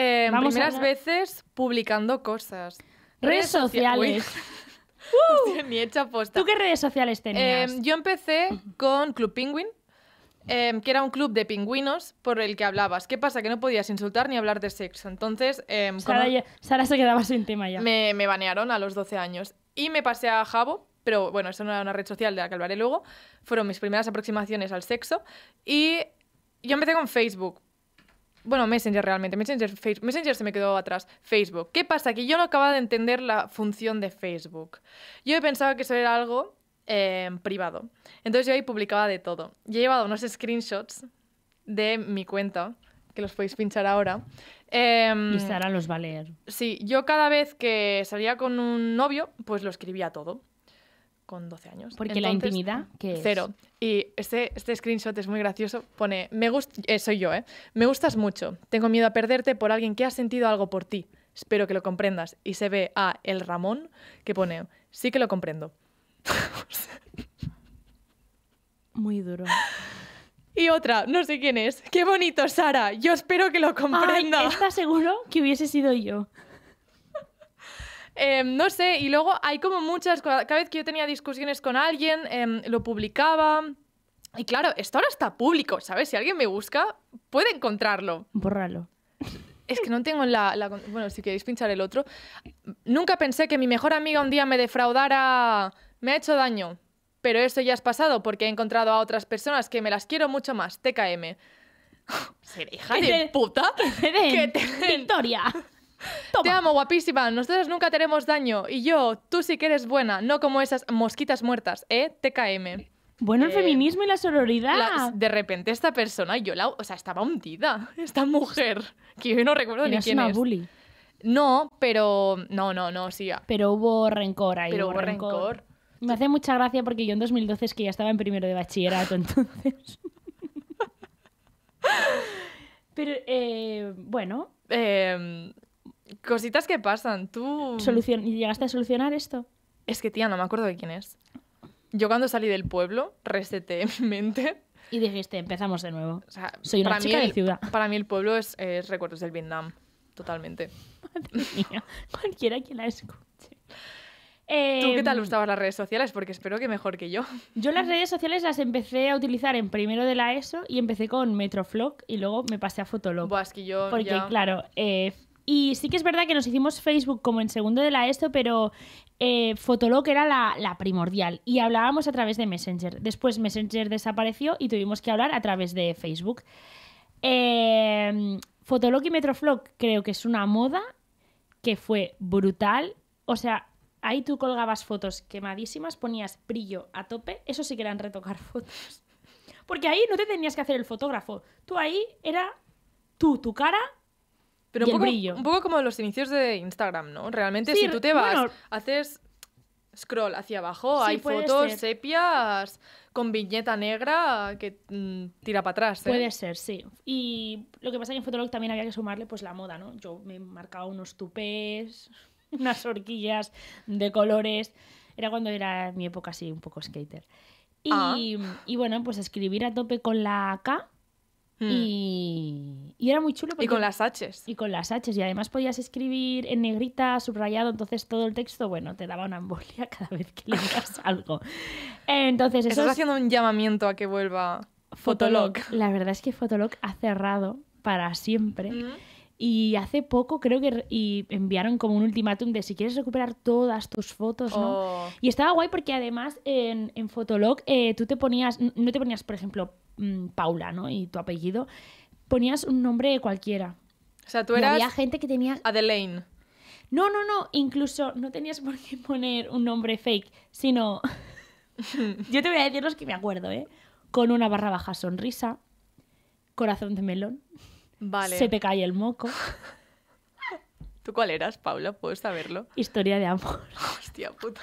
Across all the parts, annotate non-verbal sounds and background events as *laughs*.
Em, primeras veces publicando cosas. Redes sociales. *laughs* Uh. ni hecha posta. ¿Tú qué redes sociales em, tenías? yo empecé con Club Penguin, em, que era un club de pingüinos por el que hablabas. ¿Qué pasa? Que no podías insultar ni hablar de sexo. Entonces. Sara, se quedaba sin tema ya. Me, me, banearon a los 12 años. Y me pasé a Jabo, pero bueno, eso no era una red social de la que hablaré luego. Fueron mis primeras aproximaciones al sexo. Y yo empecé con Facebook bueno, Messenger realmente, Messenger, Messenger se me quedó atrás. Facebook. ¿Qué pasa? Que yo no acababa de entender la función de Facebook. Yo pensaba que eso era algo em, privado. Entonces yo ahí publicaba de todo. Yo he llevado unos screenshots de mi cuenta, que los podéis pinchar ahora. Em, y Sara los va a leer. Sí, yo cada vez que salía con un novio, pues lo escribía todo con 12 años. Porque la intimidad, que Cero. Y este, este, screenshot es muy gracioso. Pone, me eh, soy yo, ¿eh? Me gustas mucho. Tengo miedo a perderte por alguien que ha sentido algo por ti. Espero que lo comprendas. Y se ve a El Ramón que pone, sí que lo comprendo. *laughs* muy duro. Y otra, no sé quién es. Qué bonito, Sara. Yo espero que lo comprenda. Ay, ¿Estás seguro que hubiese sido yo? Em, no sé, y luego hay como muchas, cada vez que yo tenía discusiones con alguien, em, lo publicaba. Y claro, esto ahora está público, ¿sabes? Si alguien me busca, puede encontrarlo. Bórralo. Es que no tengo la, la, Bueno, si queréis pinchar el otro. Nunca pensé que mi mejor amiga un día me defraudara... Me ha hecho daño. Pero eso ya es pasado porque he encontrado a otras personas que me las quiero mucho más. TKM. *laughs* hija de puta. te... Victoria. Te amo, guapísima. Nosotros nunca tenemos daño. Y yo, tú sí que eres buena, no como esas mosquitas muertas, ¿eh? TKM. Bueno, el eh, feminismo y la sororidad. de repente esta persona, yo la, o sea, estaba hundida, *laughs* esta mujer, que yo no recuerdo ni quién una Bully. No, pero no, no, no, sí. Pero hubo rencor ahí. Pero hubo rencor. Me hace mucha gracia porque yo en 2012 es que ya estaba en primero de bachillerato, *laughs* entonces. *laughs* pero eh, bueno. Eh, Cositas que pasan, tú... ¿Y ¿Llegaste a solucionar esto? Es que, tía, no me acuerdo de quién es. Yo cuando salí del pueblo, reseté mente. Y dijiste, empezamos de nuevo. O sea, Soy una chica de ciudad. Para mí el pueblo es, recuerdos del Vietnam, totalmente. Madre mía, *laughs* cualquiera que la escuche. ¿Tú qué tal em, usabas las redes sociales? Porque espero que mejor que yo. *laughs* Yo las redes sociales las empecé a utilizar en primero de la ESO y empecé con Metroflog y luego me pasé a Fotolog. Buah, que yo Porque, claro, eh, y sí que es verdad que nos hicimos Facebook como en segundo de la esto, pero eh, Fotolog era la, primordial y hablábamos a través de Messenger. Después Messenger desapareció y tuvimos que hablar a través de Facebook. Eh, Fotolog y Metroflog creo que es una moda que fue brutal. O sea, ahí tú colgabas fotos quemadísimas, ponías brillo a tope. Eso sí que eran retocar *laughs* fotos. Porque ahí no te tenías que hacer el fotógrafo. Tú ahí era tú, tu cara pero un, poco, un poco como los inicios de Instagram, ¿no? Realmente, si tú te vas, haces scroll hacia abajo, hay fotos sepias con viñeta negra que mm, tira para atrás. ¿eh? Puede ser, sí. Y lo que pasa es que en Fotolog también había que sumarle pues la moda, ¿no? Yo me marcado unos tupés, *laughs* unas horquillas de colores. Era cuando era mi época así, un poco skater. Y, ah. y bueno, pues escribir a tope con la K Mm. Y, y, era muy chulo. y con las Hs. Y con las Hs. Y además podías escribir en negrita, subrayado, entonces todo el texto, bueno, te daba una embolia *laughs* cada vez que leías *laughs* algo. Entonces, eso Estás haciendo un llamamiento a que vuelva Fotolog. La verdad es que Fotolog ha cerrado para siempre. Mm. Y hace poco creo que enviaron como un ultimátum de si quieres recuperar todas tus fotos, ¿no? Oh. Y estaba guay porque además en, en Fotolog eh, tú te ponías, no te ponías, por ejemplo, Mm, Paula, ¿no? Y tu apellido, ponías un nombre cualquiera. O sea, tú eras. había gente que tenía. Adelaine. No, no, no. Incluso no tenías por qué poner un nombre fake, sino. *laughs* Yo te voy a decir los que me acuerdo, ¿eh? Con una barra baja sonrisa, corazón de melón. Vale. Se te cae el moco. *laughs* ¿Tú cuál eras, Paula? ¿Puedes saberlo? Historia de amor. *laughs* Hostia puta.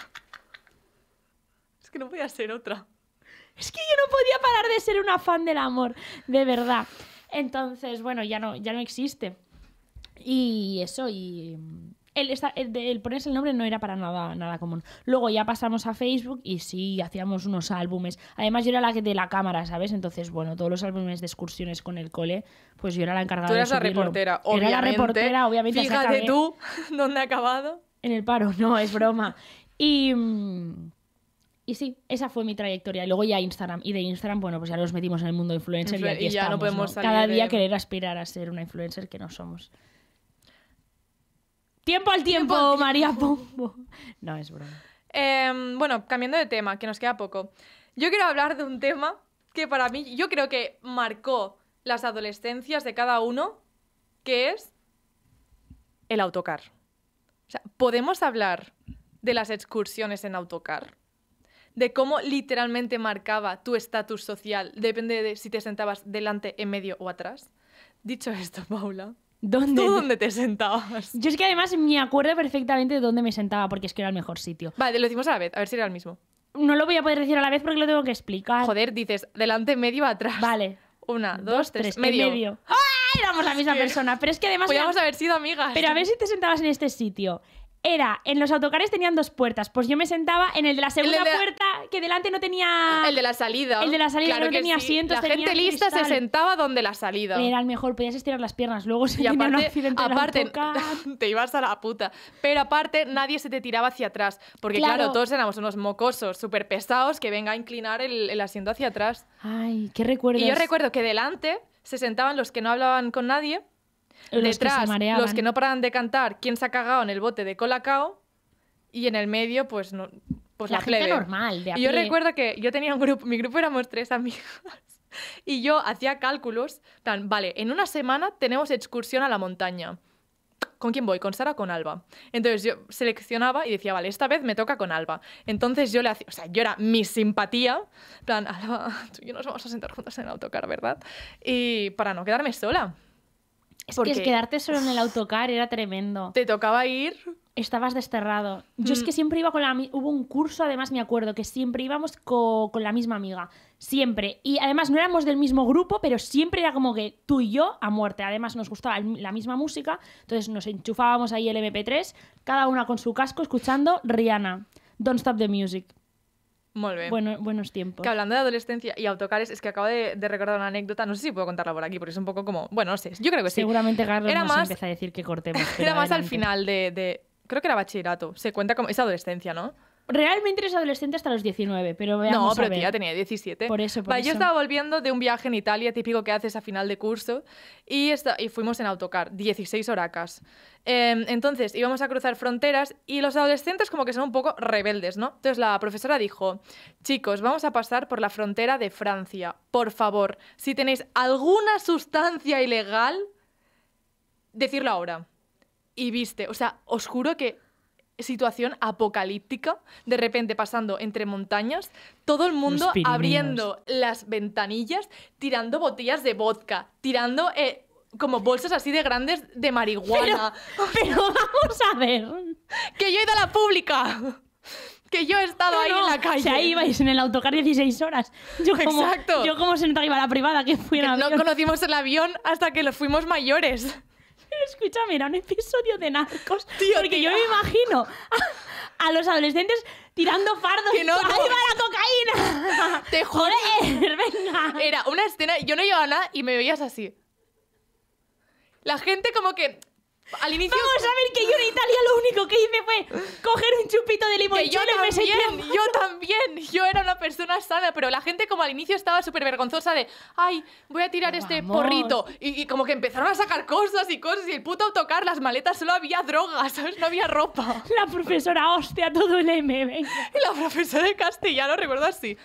Es que no voy a ser otra. Es que yo no podía parar de ser una fan del amor, de verdad. Entonces, bueno, ya no, ya no existe. Y eso, y el, ponerse el nombre no era para nada, nada común. Luego ya pasamos a Facebook y sí, hacíamos unos álbumes. Además, yo era la que de la cámara, ¿sabes? Entonces, bueno, todos los álbumes de excursiones con el cole, pues yo era la encargada Tú eras la reportera, obviamente. Era la reportera, obviamente. Fíjate tú *laughs* dónde ha acabado. En el paro, no, es broma. Y. Mm, y sí, esa fue mi trayectoria. Y luego ya Instagram. Y de Instagram, bueno, pues ya nos metimos en el mundo influencer y ya no podemos Cada día querer aspirar a ser una influencer que no somos. ¡Tiempo al tiempo, María Pombo! *laughs* No, es broma. Em, bueno, cambiando de tema, que nos queda poco. Yo quiero hablar de un tema que para mí, yo creo que marcó las adolescencias de cada uno, que es el autocar. O sea, ¿podemos hablar de las excursiones en autocar? de cómo literalmente marcaba tu estatus social, depende de si te sentabas delante, en medio o atrás. Dicho esto, *laughs* Paula, ¿Dónde? ¿Tú dónde te sentabas? Yo es que además me acuerdo perfectamente de dónde me sentaba, porque es que era el mejor sitio. Vale, lo decimos a la vez, a ver si era el mismo. No lo voy a poder decir a la vez porque lo tengo que explicar. Joder, dices, delante, medio, atrás. Vale. Una, dos, tres, medio. medio. ¡Ah! Éramos la misma persona, pero es que además... Podríamos haber sido amigas. Pero a ver si te sentabas en este sitio era, en los autocares tenían dos puertas, pues yo me sentaba en el de la segunda puerta que delante no tenía... El de la salida. El de la salida no tenía sí. asientos. La gente lista se sentaba donde la salida. Era el mejor, podías estirar las piernas, luego se tenía aparte, un accidente aparte, *laughs* te ibas a la puta. Pero aparte nadie se te tiraba hacia atrás, porque claro, todos éramos unos mocosos súper pesados que venga a inclinar el, el asiento hacia atrás. Ay, qué recuerdo. Y yo recuerdo que delante se sentaban los que no hablaban con nadie los Detrás, que los que no paran de cantar quién se ha cagado en el bote de Colacao y en el medio, pues, pues la, gente normal. De a y yo recuerdo que yo tenía un grupo, mi grupo éramos tres amigas. *laughs* Y yo hacía cálculos, tan, vale, en una semana tenemos excursión a la montaña. ¿Con quién voy? ¿Con Sara o con Alba? Entonces yo seleccionaba y decía, vale, esta vez me toca con Alba. Entonces yo le hacía, o sea, yo era mi simpatía, plan, Alba, tú y yo nos vamos a sentar juntas en el autocar, ¿verdad? Y para no quedarme sola. Es que quedarte solo en el autocar era tremendo. Te tocaba ir. Estabas desterrado. Yo es mm. que siempre iba con la... Hubo un curso, además me acuerdo, que siempre íbamos con la misma amiga. Siempre. Y además no éramos del mismo grupo, pero siempre era como que tú y yo a muerte. Además nos gustaba la misma música. Entonces nos enchufábamos ahí el MP3, cada una con su casco, escuchando Rihanna. Don't Stop the Music. Bueno, buenos tiempos. Que hablando de adolescencia y autocares, es que acabo de, recordar una anécdota, no sé si puedo contarla por aquí, porque es un poco como, bueno, no sé, yo creo que sí. Seguramente Carlos más, empieza a decir que cortemos. *laughs* era más al final de, de, creo que era bachillerato, se cuenta como, es adolescencia, ¿no? Realmente eres adolescente hasta los 19, pero veamos No, pero tenía 17. Por eso, Yo estaba volviendo de un viaje en Italia, típico que haces a final de curso, y, fuimos en autocar, 16 horacas. Em, entonces íbamos a cruzar fronteras y los adolescentes como que son un poco rebeldes, ¿no? Entonces la profesora dijo, chicos, vamos a pasar por la frontera de Francia. Por favor, si tenéis alguna sustancia ilegal, decirlo ahora. Y viste, o sea, os juro que situación apocalíptica, de repente pasando entre montañas, todo el mundo abriendo las ventanillas, tirando botellas de vodka, tirando eh, como bolsas así de grandes de marihuana. Pero, vamos a ver. Que yo he ido a la pública. Que yo he estado ahí en la calle. O ahí ibais en el autocar 16 horas. Yo como, Exacto. Yo como se iba a la privada, que fuera No conocimos el avión hasta que lo fuimos mayores escúchame, era un episodio de narcos. porque yo me imagino a, los adolescentes tirando fardos. Que no, ¡Ahí va la cocaína! *laughs* ¡Te ¡Joder, venga! Era una escena, yo no llevaba nada y me veías así. La gente como que Vamos a ver que yo en Italia lo único que hice fue coger un chupito de limón. yo también, yo también, yo era una persona sana, pero la gente como al inicio estaba súper vergonzosa de, ay, voy a tirar este porrito. Y, como que empezaron a sacar cosas y cosas y el puto autocar, las maletas, solo había drogas, *laughs* ¿sabes? No había ropa. La profesora hostia, todo el M, *laughs* la profesora de castellano, recuerdo así,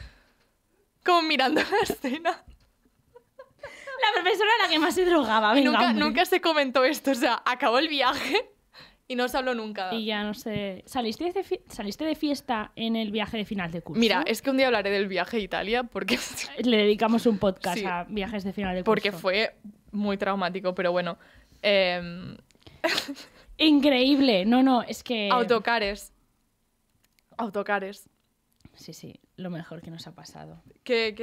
como mirando *laughs* la escena profesora la que más se drogaba. nunca, nunca, se comentó esto, o sea, acabó el viaje *laughs* y no se habló nunca. Y ya no sé. ¿Saliste de, ¿Saliste de fiesta en el viaje de final de curso? Mira, es que un día hablaré del viaje a Italia porque. *laughs* Le dedicamos un podcast a viajes de final de curso. Porque fue muy traumático, pero bueno. Em, *laughs* Increíble, no, no, es que. Autocares. Autocares sí, sí, lo mejor que nos ha pasado. ¿Qué,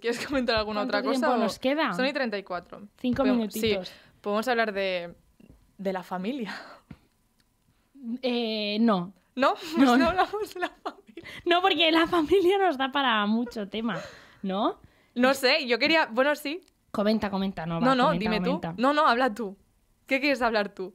quieres comentar alguna otra cosa? ¿Cuánto nos queda? Son y 34. Cinco minutitos. podemos hablar de, de la familia. Eh, *laughs* pues no. ¿No? no, hablamos de la familia. No, porque la familia nos da para mucho tema, ¿no? No sé, yo quería... Bueno, sí. Comenta, comenta, no. no, dime tú. No, no, habla tú. ¿Qué quieres hablar tú?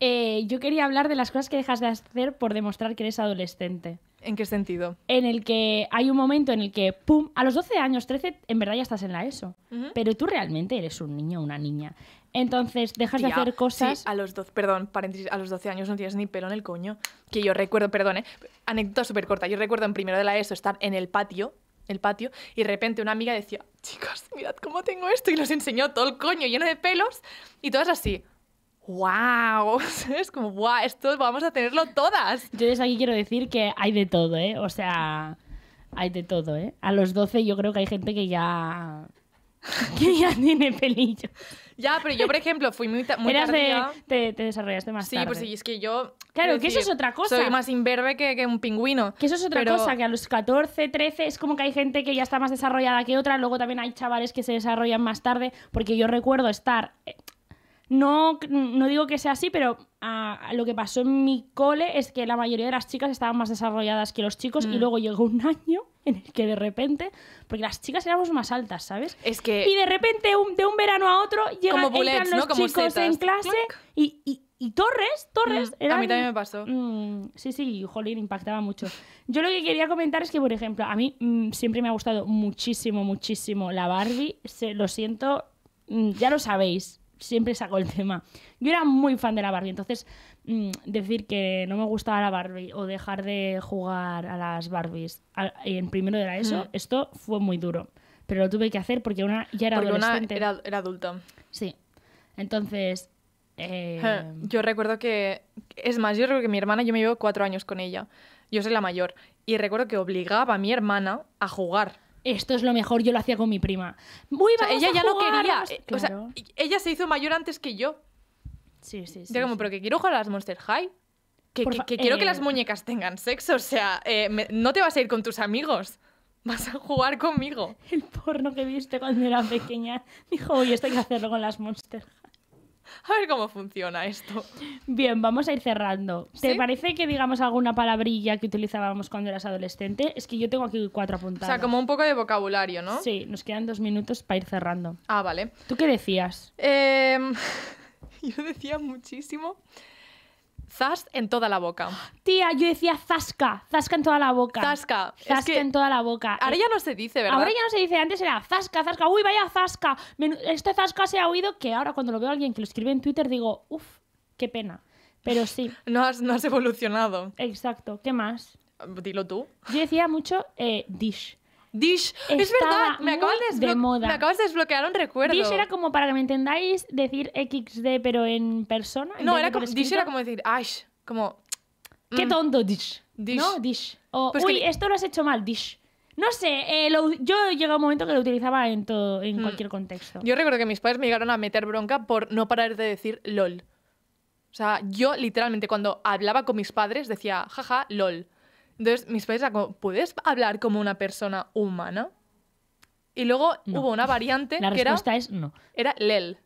Eh, yo quería hablar de las cosas que dejas de hacer por demostrar que eres adolescente. ¿En qué sentido? En el que hay un momento en el que, ¡pum!, a los 12 años, 13, en verdad ya estás en la ESO. Pero tú realmente eres un niño o una niña. Entonces dejas de hacer cosas. a los 12, perdón, paréntesis, a los 12 años no tienes ni pelo en el coño. Que yo recuerdo, perdón, eh, anécdota súper corta. Yo recuerdo en primero de la ESO estar en el patio el patio y de repente una amiga decía, chicos, mirad cómo tengo esto y los enseñó todo el coño lleno de pelos y todas así wow, *laughs* es como, wow, esto vamos a tenerlo todas. Yo desde aquí quiero decir que hay de todo, ¿eh? O sea, hay de todo, ¿eh? A los 12 yo creo que hay gente que ya... *laughs* que ya tiene pelillo. Ya, pero yo, por ejemplo, fui muy, tardía. te, desarrollaste más pues tarde. Sí, pues es que yo... Claro, que eso es otra cosa. Soy más imberbe que, un pingüino. Que eso es otra cosa, que a los 14, 13 es como que hay gente que ya está más desarrollada que otra, luego también hay chavales que se desarrollan más tarde, porque yo recuerdo estar eh, no, no digo que sea así, pero ah, lo que pasó en mi cole es que la mayoría de las chicas estaban más desarrolladas que los chicos y mm. luego llegó un *laughs* año en el que de repente, porque las chicas éramos más altas, ¿sabes? Es que... Y de repente de un verano a otro Como los chicos en clase y, y Torres, Torres. Mm. a mí también me pasó. Mm, sí, sí, jolín, impactaba mucho. Yo lo que quería comentar es que, por ejemplo, a mí siempre me ha gustado muchísimo, muchísimo la Barbie. Se, lo siento, ya lo sabéis siempre saco el *laughs* tema. Yo era muy fan de la Barbie, entonces mm, decir que no me gustaba la Barbie o dejar de jugar a las Barbies en primero de ESO, mm. esto fue muy duro. Pero lo tuve que hacer porque una ya era era, adulta. Sí. Entonces. Eh, yo recuerdo que. Es más, yo recuerdo que mi hermana, yo me llevo cuatro años con ella. Yo soy la mayor. Y recuerdo que obligaba a mi hermana a jugar esto es lo mejor, yo lo hacía con mi prima. Muy ella ya no quería. Eh, o sea, ella se hizo mayor antes que yo. Sí, sí, sí. Yo como, pero que quiero jugar a las Monster High. Que, quiero que eh, las muñecas tengan sexo. O sea, eh, no te vas a ir con tus amigos. *laughs* Vas a jugar conmigo. El porno que viste cuando era pequeña. Dijo, oye, esto hay que hacerlo con las Monster High. *laughs* A ver cómo funciona esto. Bien, vamos a ir cerrando. ¿Te parece que digamos alguna palabrilla que utilizábamos cuando eras adolescente? Es que yo tengo aquí cuatro apuntadas. O sea, como un poco de vocabulario, ¿no? Sí, nos quedan dos minutos para ir cerrando. Ah, vale. ¿Tú qué decías? Em, *laughs* yo decía muchísimo. Zas en toda la boca. Tía, yo decía zasca, zasca en toda la boca. Zasca. Zasca en toda la boca. Ahora eh, ya no se dice, ¿verdad? Ahora ya no se dice, antes era zasca, zasca, uy, vaya zasca. Este zasca se ha oído que ahora cuando lo veo a alguien que lo escribe en Twitter digo, uff, qué pena. Pero sí. *laughs* No has, no has evolucionado. Exacto, ¿qué más? Dilo tú. Yo decía mucho eh, dish. Dish. es verdad, me acabas, de, moda. desbloquear un recuerdo. Dish era como, para que me entendáis, decir XD pero en persona. no, era como, Dish era como decir Ash. Como. Qué mm. tonto, Dish. ¿No? Dish. O, pues uy, esto lo has hecho mal, Dish. No sé, eh, yo llegué a un momento que lo utilizaba en todo, en mm. cualquier contexto. Yo recuerdo que mis padres me llegaron a meter bronca por no parar de decir LOL. O sea, yo literalmente cuando hablaba con mis padres decía, jaja, LOL. Entonces mis padres ¿puedes hablar como una persona humana? Y luego hubo una variante que era... respuesta es no. Era Lel.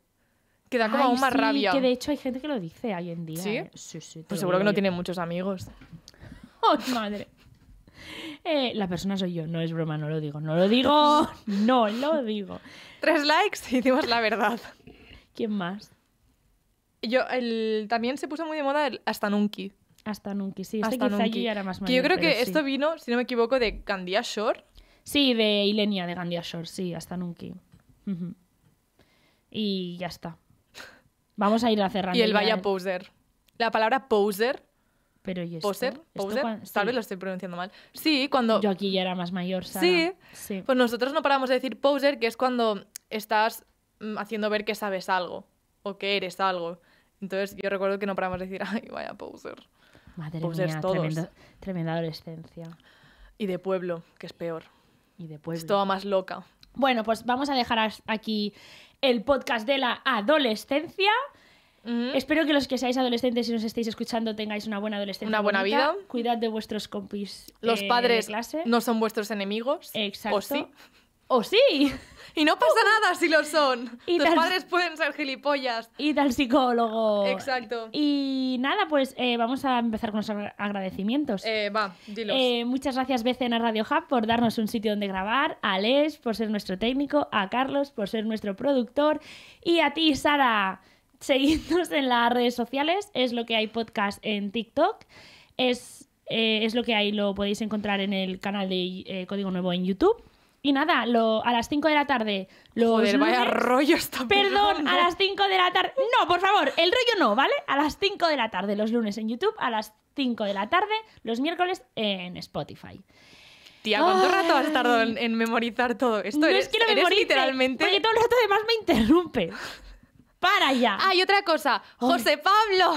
Que da como aún más rabia. que de hecho hay gente que lo dice hoy en día. ¿Sí? ¿eh? Sí, sí. Pues seguro que no tiene muchos amigos. *laughs* ¡Oh, madre! Eh, la persona soy yo, no es broma, no lo digo. No lo digo, *laughs* no lo digo. Tres likes y hicimos la verdad. ¿Quién más? Yo, el, también se puso muy de moda el hasta Nunky. Hasta nunca sí. Este hasta yo yo creo que esto vino, si no me equivoco, de Gandia Shore. Sí, de Ilenia, de Gandia Shore, sí, Hasta Nunki. Y ya está. Vamos a ir a cerrar. Y el vaya poser. La palabra poser. Pero ¿y Poser, poser? tal vez lo estoy pronunciando mal. Sí, cuando... Yo aquí ya era más mayor, Sí. sí, pues nosotros no paramos de decir poser, que es cuando estás mm, haciendo ver que sabes algo o que eres algo. Entonces yo recuerdo que no paramos de decir, ay, vaya poser. Madre mía, tremenda adolescencia. Y de pueblo, que es peor. Y de pueblo. Es toda más loca. Bueno, pues vamos a dejar aquí el podcast de la adolescencia. Espero que los que seáis adolescentes y nos estéis escuchando tengáis una buena adolescencia. Una buena vida. Cuidad de vuestros compis. Los eh, padres no son vuestros enemigos. Exacto. O sí o sí. Y no pasa *laughs* nada si lo son. Los padres pueden ser gilipollas. Y tal psicólogo. Exacto. Y nada, pues eh, vamos a empezar con los agradecimientos. Eh, va, dilos. Eh, muchas gracias, BCN Radio Hub, por darnos un sitio donde grabar. A Les, por ser nuestro técnico. A Carlos, por ser nuestro productor. Y a ti, Sara, seguidnos en las redes sociales. Es lo que hay podcast en TikTok. Es, es lo que hay, lo podéis encontrar en el canal de Código Nuevo en YouTube. Y nada, a las 5 de la tarde. Los Joder, vaya rollo está Perdón, a las 5 de la tarde. No, por favor, el rollo no, ¿vale? A las 5 de la tarde los lunes en YouTube, a las 5 de la tarde los miércoles en Spotify. Tía, ¿cuánto rato has tardado en, memorizar todo esto? No es que lo literalmente... Porque todo el rato además me interrumpe. ¡Para ya! Hay otra cosa. José Pablo.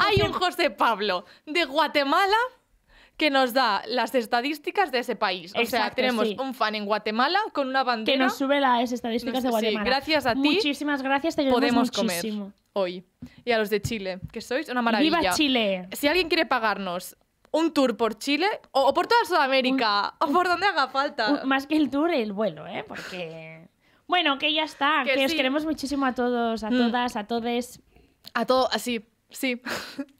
Hay un José Pablo de Guatemala que nos da las estadísticas de ese país. O sea, tenemos un fan en Guatemala con una bandera. Que nos sube las estadísticas de Guatemala. Sí, gracias a ti. Muchísimas gracias, Podemos comer hoy. Y a los de Chile, que sois una maravilla. ¡Viva Chile! Si alguien quiere pagarnos un tour por Chile o, por toda Sudamérica o por donde haga falta. más que el tour, el vuelo, ¿eh? Porque. Bueno, que ya está, que, os queremos muchísimo a todos, a mm. todas, a todes. A todo, así, sí.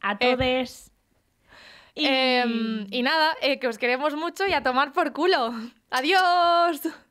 A todos eh, Em, y, nada, eh, que os queremos mucho y a tomar por culo. Adiós.